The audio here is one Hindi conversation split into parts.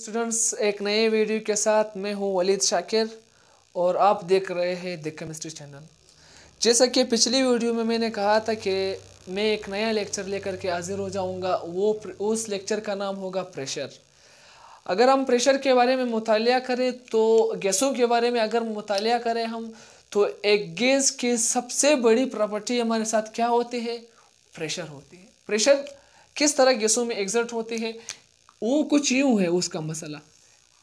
स्टूडेंट्स एक नए वीडियो के साथ मैं हूं वलीद शाकिर और आप देख रहे हैं द केमिस्ट्री चैनल जैसा कि पिछली वीडियो में मैंने कहा था कि मैं एक नया लेक्चर लेकर के हाजिर हो जाऊंगा वो उस लेक्चर का नाम होगा प्रेशर अगर हम प्रेशर के बारे में मुताल करें तो गैसों के बारे में अगर मुताल करें हम तो एक गैस की सबसे बड़ी प्रॉपर्टी हमारे साथ क्या होती है प्रेशर होती है प्रेशर किस तरह गैसों में एग्जर्ट होती है वो कुछ यूँ है उसका मसला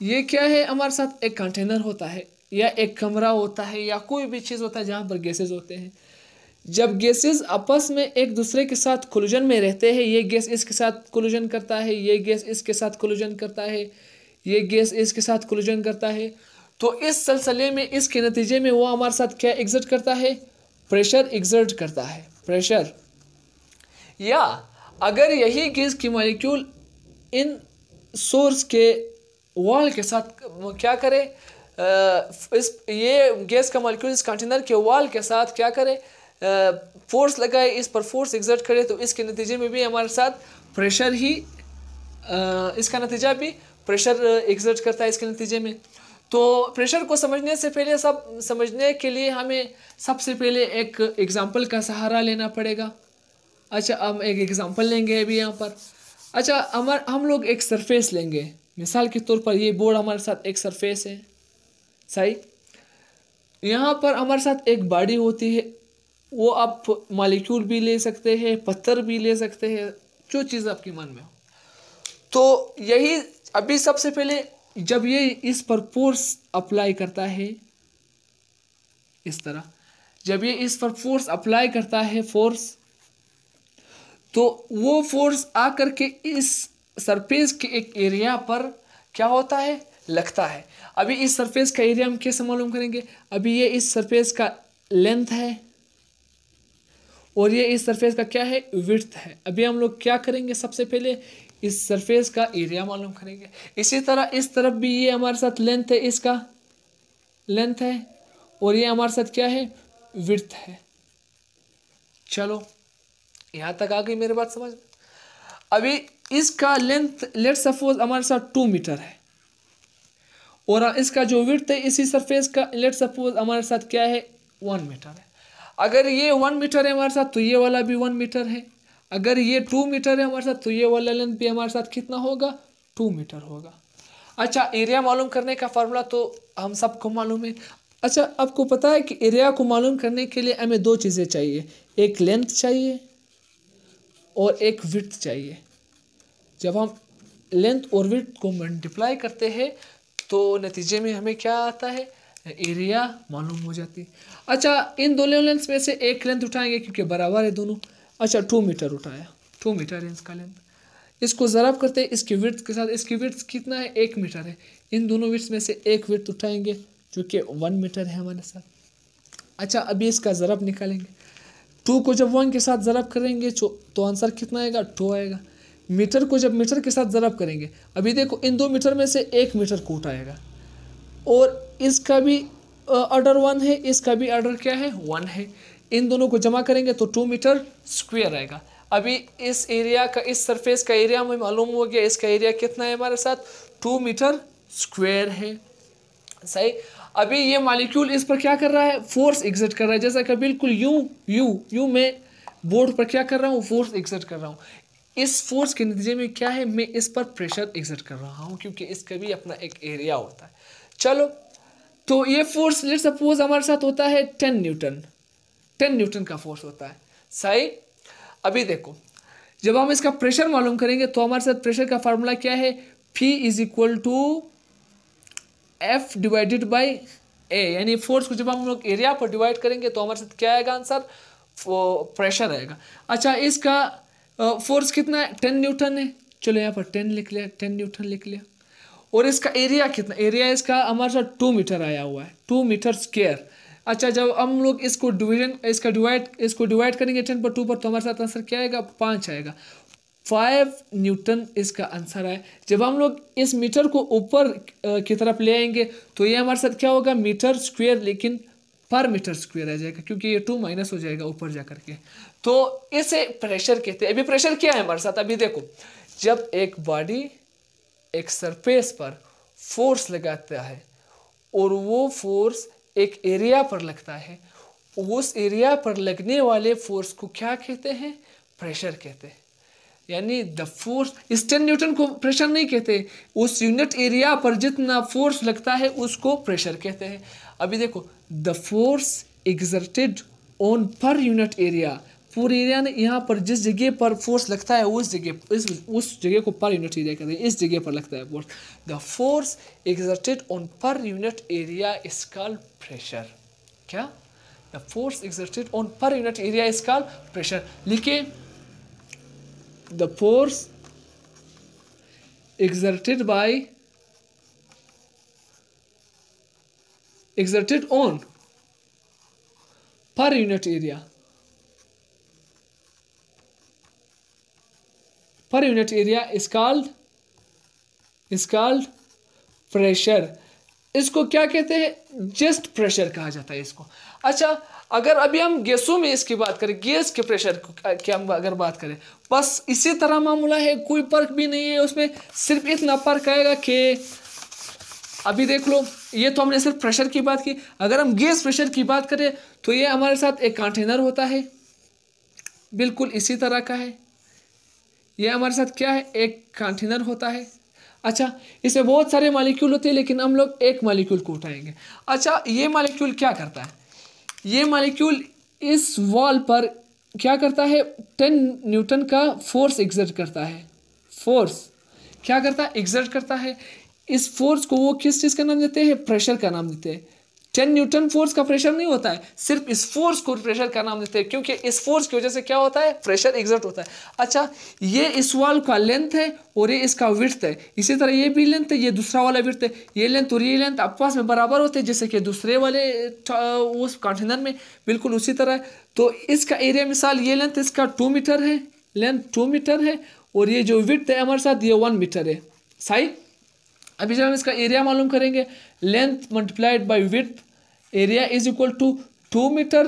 ये क्या है हमारे साथ एक कंटेनर होता है या एक कमरा होता है या कोई भी चीज़ होता है जहाँ पर गैसेज होते हैं जब गैसेस आपस में एक दूसरे के साथ कोलिजन में रहते हैं ये गैस इसके साथ कोलिजन करता है ये गैस इसके साथ कोलिजन करता है ये गैस इसके साथ कोलिजन करता है तो इस सिलसिले में इसके नतीजे में वो हमारे साथ क्या एग्जर्ट करता है प्रेशर एग्जर्ट करता है प्रेशर या अगर यही गैस की मॉलिक्यूल इन सोर्स के वॉल के साथ क्या करें इस ये गैस का मालिक्यूल इस कंटेनर के वॉल के साथ क्या करें फोर्स लगाए इस पर फोर्स एग्जर्ट करे तो इसके नतीजे में भी हमारे साथ प्रेशर ही आ, इसका नतीजा भी प्रेशर एग्जर्ट करता है इसके नतीजे में तो प्रेशर को समझने से पहले सब समझने के लिए हमें सबसे पहले एक एग्ज़ाम्पल का सहारा लेना पड़ेगा अच्छा हम एक एग्ज़ाम्पल लेंगे अभी यहाँ पर अच्छा हमार हम लोग एक सरफेस लेंगे मिसाल के तौर पर ये बोर्ड हमारे साथ एक सरफेस है सही यहाँ पर हमारे साथ एक बॉडी होती है वो आप मालिक्यूल भी ले सकते हैं पत्थर भी ले सकते हैं जो चीज़ आपके मन में हो तो यही अभी सबसे पहले जब ये इस पर फोर्स अप्लाई करता है इस तरह जब ये इस पर फोर्स अप्लाई करता है फोर्स तो वो फोर्स आकर के इस सरफेस के एक एरिया पर क्या होता है लगता है अभी इस सरफेस का एरिया हम कैसे मालूम करेंगे अभी ये इस सरफेस का लेंथ है और ये इस सरफेस का क्या है विथ है अभी हम लोग क्या करेंगे सबसे पहले इस सरफेस का एरिया मालूम करेंगे इसी तरह इस तरफ भी ये हमारे साथ लेंथ है इसका लेंथ है और ये हमारे साथ क्या है विथ है चलो यहाँ तक आ गई मेरी बात समझ में अभी इसका लेंथ लेट सपोज हमारे साथ टू मीटर है और इसका जो विर्थ है इसी सरफेस का लेट सपोज हमारे साथ क्या है वन मीटर है अगर ये वन मीटर है हमारे साथ तो ये वाला भी वन मीटर है अगर ये टू मीटर है हमारे साथ तो ये वाला लेंथ भी हमारे साथ कितना होगा टू मीटर होगा अच्छा एरिया मालूम करने का फार्मूला तो हम सबको मालूम है अच्छा आपको पता है कि एरिया को मालूम करने के लिए हमें दो चीज़ें चाहिए एक लेंथ चाहिए और एक विथ चाहिए जब हम लेंथ और विथ को मल्टीप्लाई करते हैं तो नतीजे में हमें क्या आता है एरिया मालूम हो जाती अच्छा इन दोनों लेंथ में से एक लेंथ उठाएंगे क्योंकि बराबर है दोनों अच्छा टू मीटर उठाया टू मीटर है इसका लेंथ इसको ज़राब करते हैं इसकी विर्थ के साथ इसकी विर्थ कितना है एक मीटर है इन दोनों विर्थ में से एक विर्थ उठाएंगे जो कि वन मीटर है हमारे साथ अच्छा अभी इसका ज़रब निकालेंगे टू को जब वन के साथ ज़रब करेंगे तो आंसर कितना आएगा टू आएगा मीटर को जब मीटर के साथ ज़रब करेंगे अभी देखो इन दो मीटर में से एक मीटर कूट आएगा और इसका भी ऑर्डर वन है इसका भी ऑर्डर क्या है वन है इन दोनों को जमा करेंगे तो टू मीटर स्क्वेयर आएगा अभी इस एरिया का इस सरफेस का एरिया हमें मालूम हो गया इसका एरिया कितना है हमारे साथ टू मीटर स्क्वेयर है सही अभी ये मालिक्यूल इस पर क्या कर रहा है फोर्स एग्जिट कर रहा है जैसा कि बिल्कुल यू यू यू मैं बोर्ड पर क्या कर रहा हूँ फोर्स एग्जिट कर रहा हूँ इस फोर्स के नतीजे में क्या है मैं इस पर प्रेशर एग्जिट कर रहा हूँ क्योंकि इसका भी अपना एक एरिया होता है चलो तो ये फोर्स लेट सपोज हमारे साथ होता है टेन न्यूटन टेन न्यूटन का फोर्स होता है सही अभी देखो जब हम इसका प्रेशर मालूम करेंगे तो हमारे साथ प्रेशर का फार्मूला क्या है P is equal to F divided by A यानी फोर्स को जब हम लोग एरिया पर डिवाइड करेंगे तो हमारे साथ क्या आएगा आंसर प्रेशर आएगा अच्छा इसका फोर्स कितना है टेन न्यूटन है चलो यहाँ पर टेन लिख लिया टेन न्यूटन लिख लिया और इसका एरिया कितना एरिया इसका हमारे साथ टू मीटर आया हुआ है टू मीटर स्केयर अच्छा जब हम लोग इसको डिवीजन इसका डिवाइड इसको डिवाइड करेंगे टेन पर टू पर तो हमारे साथ आंसर क्या आएगा पाँच आएगा फाइव न्यूटन इसका आंसर है जब हम लोग इस मीटर को ऊपर की तरफ ले आएंगे तो ये हमारे साथ क्या होगा मीटर स्क्वेयर लेकिन पर मीटर स्क्वेयर आ जाएगा क्योंकि ये टू माइनस हो जाएगा ऊपर जा करके तो इसे प्रेशर कहते हैं अभी प्रेशर क्या है हमारे साथ अभी देखो जब एक बॉडी एक सरफेस पर फोर्स लगाता है और वो फोर्स एक एरिया पर लगता है उस एरिया पर लगने वाले फोर्स को क्या कहते हैं प्रेशर कहते हैं यानी द फोर्स इस टेन न्यूटन को प्रेशर नहीं कहते उस यूनिट एरिया पर जितना फोर्स लगता है उसको प्रेशर कहते हैं अभी देखो the force exerted on per unit area पूरे एरिया ने यहाँ पर जिस जगह पर फोर्स लगता है उस जगह इस उस जगह को पर यूनिट एरिया कहते हैं इस जगह पर लगता है force the force exerted on per unit area is call pressure क्या the force exerted on per unit area is call pressure लिखे the force exerted by exerted on per unit area per unit area is called is called pressure इसको क्या कहते हैं जस्ट प्रेशर कहा जाता है इसको अच्छा अगर अभी हम गैसों में इसकी बात करें गैस के प्रेशर की हम अगर बात करें बस इसी तरह मामला है कोई फर्क भी नहीं है उसमें सिर्फ इतना फर्क आएगा कि अभी देख लो ये तो हमने सिर्फ प्रेशर की बात की अगर हम गैस प्रेशर की बात करें तो ये हमारे साथ एक कंटेनर होता है बिल्कुल इसी तरह का है ये हमारे साथ क्या है एक कंटेनर होता है अच्छा इसमें बहुत सारे मालिक्यूल होते हैं लेकिन हम लोग एक मालिक्यूल को उठाएंगे अच्छा ये मालिक्यूल क्या करता है ये मालिक्यूल इस वॉल पर क्या करता है टेन न्यूटन का फोर्स एग्जर्ट करता है फोर्स क्या करता है एग्जर्ट करता है इस फोर्स को वो किस चीज़ का नाम देते हैं प्रेशर का नाम देते हैं टेन न्यूटन फोर्स का प्रेशर नहीं होता है सिर्फ इस फोर्स को प्रेशर का नाम देते हैं क्योंकि इस फोर्स की वजह से क्या होता है प्रेशर एग्जर्ट होता है अच्छा ये इस वाल का लेंथ है और ये इसका विर्थ है इसी तरह ये भी लेंथ है ये दूसरा वाला विर्थ है ये लेंथ और ये लेंथ आपस में बराबर होते हैं जैसे कि दूसरे वाले उस कॉन्टिनेंट में बिल्कुल उसी तरह तो इसका एरिया मिसाल ये लेंथ इसका टू मीटर है लेंथ टू मीटर है और ये जो विर्थ है हमारे साथ ये वन मीटर है साई अभी जब हम इसका एरिया मालूम करेंगे length multiplied by width area is equal to two metre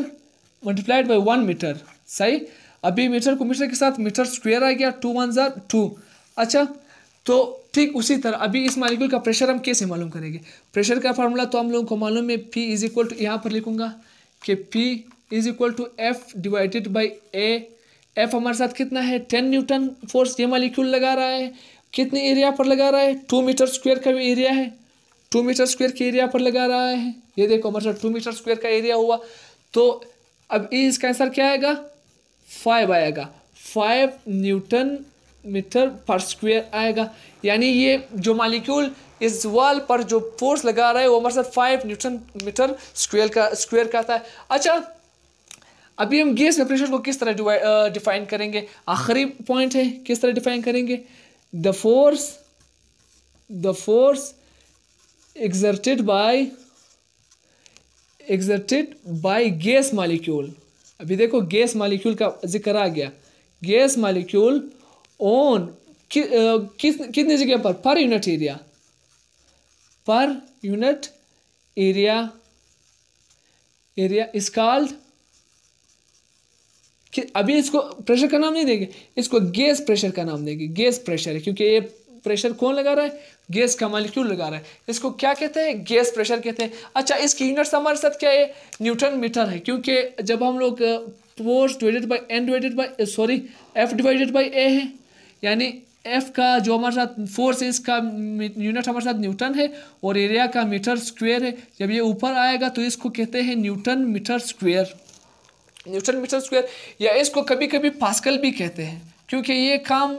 multiplied by one metre सही अभी मीटर को मीटर के साथ मीटर स्क्वेयर आ गया टू वन ज़ार टू अच्छा तो ठीक उसी तरह अभी इस मालिक्यूल का प्रेशर हम कैसे मालूम करेंगे प्रेशर का फार्मूला तो हम लोगों को मालूम है पी इज इक्वल टू यहाँ पर लिखूंगा कि P is equal to F divided by A F हमारे साथ कितना है टेन न्यूटन फोर्स ये मालिक्यूल लगा रहा है कितने एरिया पर लगा रहा है टू मीटर स्क्वेयर का भी एरिया है टू मीटर स्क्वायर के एरिया पर लगा रहा है ये देखो मतलब टू मीटर स्क्वायर का एरिया हुआ तो अब ए इसका आंसर क्या आएगा फाइव आएगा five newton metre per square आएगा यानी ये जो मालिक्यूल इस वॉल पर जो फोर्स लगा रहा है वो हमारे साथ फाइव न्यूटन मीटर स्क्वेयर का स्क्वेयर का आता है अच्छा अभी हम गैस प्रेशर को किस तरह डिफाइन करेंगे आखिरी पॉइंट है किस तरह डिफाइन करेंगे the force the force exerted by exerted by gas molecule अभी देखो गैस मालिक्यूल का जिक्र आ गया गैस मालिक्यूल ऑन कि, किस कितनी जगह पर per unit area per unit area area is called अभी इसको प्रेशर का नाम नहीं देंगे इसको गैस प्रेशर का नाम देंगे गैस प्रेशर है क्योंकि ये प्रेशर कौन लगा रहा है गैस का मालिक्यूल लगा रहा है इसको क्या कहते हैं गैस प्रेशर कहते हैं अच्छा इसकी यूनिट्स हमारे साथ क्या है न्यूटन मीटर है क्योंकि जब हम लोग force divided by N divided by sorry F divided by A है यानी एफ का जो हमारे साथ फोर्स है इसका यूनिट हमारे साथ न्यूटन है और एरिया का मीटर स्क्वेयर है जब ये ऊपर आएगा तो इसको कहते हैं newton metre square newton metre square या इसको कभी कभी पास्कल भी कहते हैं क्योंकि ये काम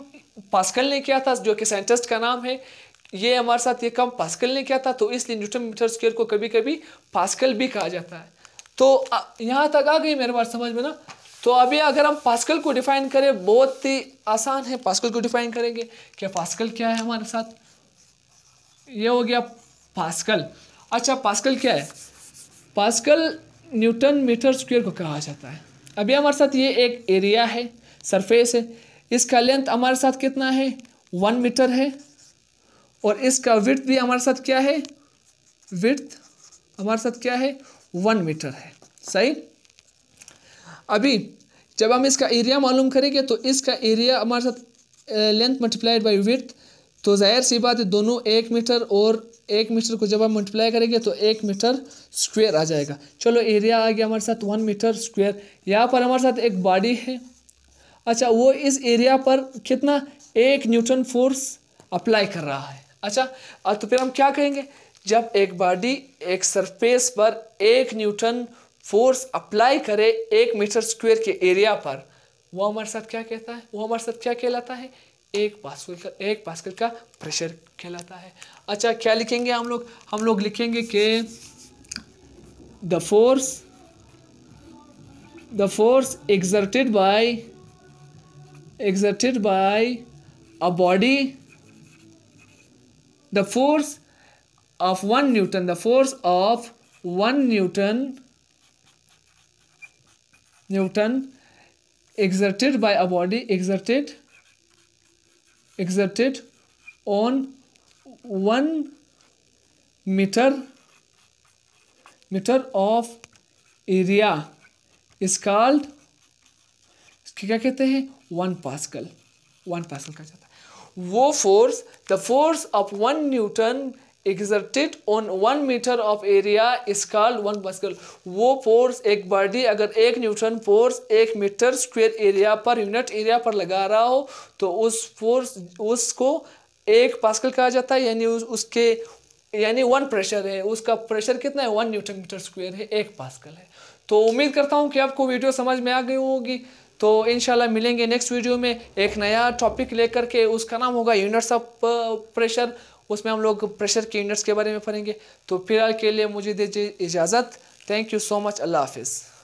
पास्कल ने किया था जो कि साइंटिस्ट का नाम है ये हमारे साथ ये काम पास्कल ने किया था तो इसलिए न्यूटन मीटर स्क्वेयर को कभी कभी पास्कल भी कहा जाता है तो यहाँ तक आ गई मेरे पास समझ में ना तो अभी अगर हम पास्कल को डिफाइन करें बहुत ही आसान है पास्कल को डिफाइन करेंगे क्या पास्कल क्या है हमारे साथ ये हो गया पास्कल अच्छा पास्कल क्या है पास्कल न्यूटन मीटर स्क्वायर को कहा जाता है अभी हमारे साथ ये एक एरिया है सरफेस है इसका लेंथ हमारे साथ कितना है वन मीटर है और इसका विर्थ भी हमारे साथ क्या है विर्थ हमारे साथ क्या है वन मीटर है सही अभी जब हम इसका एरिया मालूम करेंगे तो इसका एरिया हमारे साथ लेंथ मल्टीप्लाइड बाई विर्थ तो जाहिर सी बात है दोनों एक मीटर और एक मीटर को जब हम मल्टीप्लाई करेंगे तो एक मीटर स्क्वायर आ जाएगा चलो एरिया आ गया हमारे साथ वन मीटर स्क्वायर यहाँ पर हमारे साथ एक बॉडी है अच्छा वो इस एरिया पर कितना एक न्यूटन फोर्स अप्लाई कर रहा है अच्छा तो फिर हम क्या कहेंगे जब एक बॉडी एक सरफेस पर एक न्यूटन फोर्स अप्लाई करे एक मीटर स्क्वायर के एरिया पर वो हमारे साथ क्या कहता है वो हमारे साथ क्या कहलाता है एक पास्कल का एक पास्कल का प्रेशर कहलाता है अच्छा क्या लिखेंगे हम लोग हम लोग लिखेंगे कि the force the force exerted by exerted by a body the force of 1 newton the force of 1 newton newton exerted by a body exerted exerted on 1 meter meter of area is called क्या कहते हैं वन पास्कल वन पास्कल कहा जाता है वो force the force of one newton exerted on one metre of area is called one pascal वो फोर्स एक बॉडी अगर एक न्यूटन फोर्स एक metre square area per unit area पर लगा रहा हो तो उस फोर्स उसको एक पास्कल कहा जाता है यानी उस, उसके यानी वन प्रेशर है उसका प्रेशर कितना है वन न्यूटन मीटर स्क्वेयर है एक पास्कल है तो उम्मीद करता हूँ कि आपको वीडियो समझ में आ गई होगी तो इन मिलेंगे नेक्स्ट वीडियो में एक नया टॉपिक लेकर के उसका नाम होगा यूनिट्स ऑफ प्रेशर उसमें हम लोग प्रेशर के यूनिट्स के बारे में पढ़ेंगे तो फिलहाल के लिए मुझे दीजिए इजाज़त थैंक यू सो मच अल्लाह हाफिज़